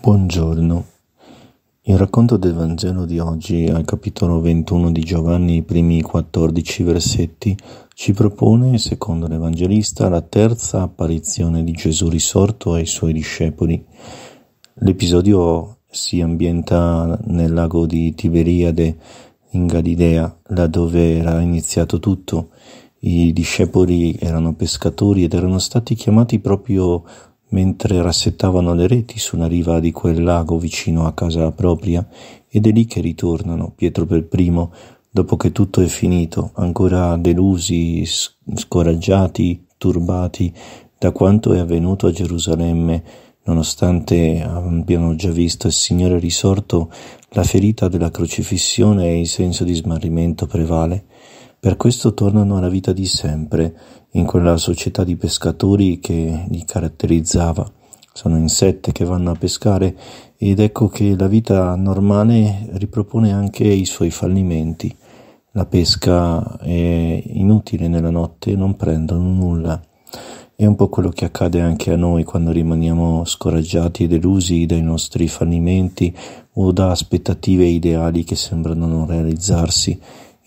Buongiorno. Il racconto del Vangelo di oggi, al capitolo 21 di Giovanni, i primi 14 versetti, ci propone, secondo l'Evangelista, la terza apparizione di Gesù risorto ai suoi discepoli. L'episodio si ambienta nel lago di Tiberiade in Galilea, laddove era iniziato tutto. I discepoli erano pescatori ed erano stati chiamati proprio mentre rassettavano le reti su una riva di quel lago vicino a casa propria, ed è lì che ritornano, Pietro per primo, dopo che tutto è finito, ancora delusi, scoraggiati, turbati da quanto è avvenuto a Gerusalemme, nonostante abbiano già visto il Signore risorto, la ferita della crocifissione e il senso di smarrimento prevale. Per questo tornano alla vita di sempre, in quella società di pescatori che li caratterizzava. Sono insette che vanno a pescare ed ecco che la vita normale ripropone anche i suoi fallimenti. La pesca è inutile nella notte, non prendono nulla. È un po' quello che accade anche a noi quando rimaniamo scoraggiati e delusi dai nostri fallimenti o da aspettative e ideali che sembrano non realizzarsi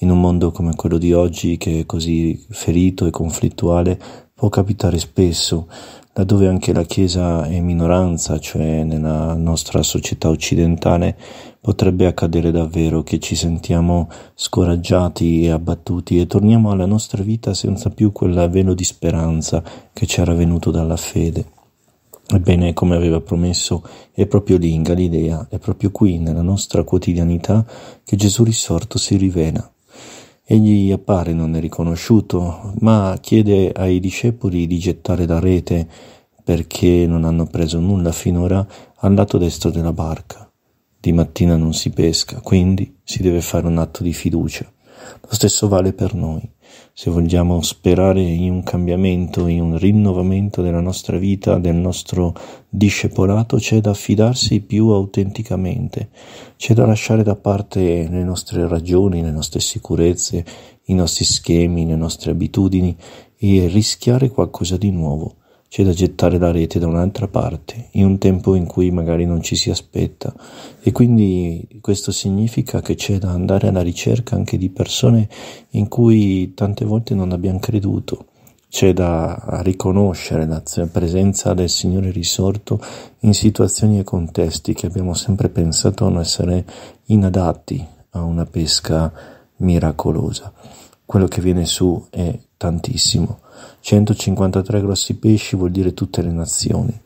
in un mondo come quello di oggi, che è così ferito e conflittuale, può capitare spesso, laddove anche la Chiesa è minoranza, cioè nella nostra società occidentale, potrebbe accadere davvero che ci sentiamo scoraggiati e abbattuti e torniamo alla nostra vita senza più quel velo di speranza che ci era venuto dalla fede. Ebbene, come aveva promesso, è proprio lì in Galilea, è proprio qui nella nostra quotidianità che Gesù risorto si rivela. Egli appare non è riconosciuto, ma chiede ai discepoli di gettare la rete perché non hanno preso nulla finora al lato destro della barca. Di mattina non si pesca, quindi si deve fare un atto di fiducia. Lo stesso vale per noi se vogliamo sperare in un cambiamento, in un rinnovamento della nostra vita, del nostro discepolato, c'è da affidarsi più autenticamente, c'è da lasciare da parte le nostre ragioni, le nostre sicurezze, i nostri schemi, le nostre abitudini e rischiare qualcosa di nuovo c'è da gettare la rete da un'altra parte, in un tempo in cui magari non ci si aspetta. E quindi questo significa che c'è da andare alla ricerca anche di persone in cui tante volte non abbiamo creduto. C'è da riconoscere la presenza del Signore risorto in situazioni e contesti che abbiamo sempre pensato non essere inadatti a una pesca miracolosa. Quello che viene su è tantissimo. 153 grossi pesci vuol dire tutte le nazioni.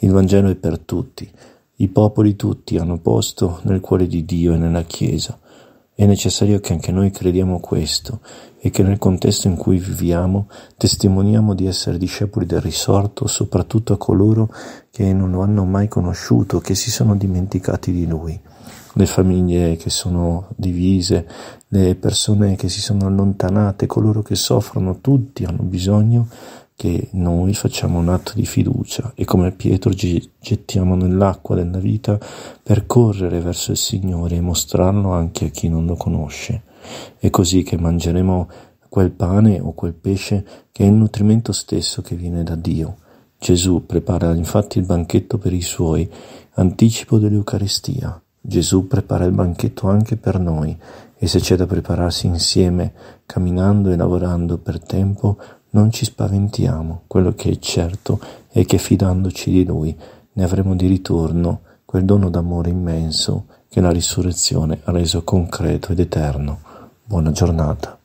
Il Vangelo è per tutti. I popoli tutti hanno posto nel cuore di Dio e nella Chiesa. È necessario che anche noi crediamo questo e che nel contesto in cui viviamo testimoniamo di essere discepoli del risorto, soprattutto a coloro che non lo hanno mai conosciuto, che si sono dimenticati di lui le famiglie che sono divise, le persone che si sono allontanate, coloro che soffrono, tutti hanno bisogno che noi facciamo un atto di fiducia e come Pietro ci gettiamo nell'acqua della vita per correre verso il Signore e mostrarlo anche a chi non lo conosce. È così che mangeremo quel pane o quel pesce che è il nutrimento stesso che viene da Dio. Gesù prepara infatti il banchetto per i suoi, anticipo dell'Eucaristia. Gesù prepara il banchetto anche per noi e se c'è da prepararsi insieme, camminando e lavorando per tempo, non ci spaventiamo. Quello che è certo è che fidandoci di Lui ne avremo di ritorno quel dono d'amore immenso che la risurrezione ha reso concreto ed eterno. Buona giornata.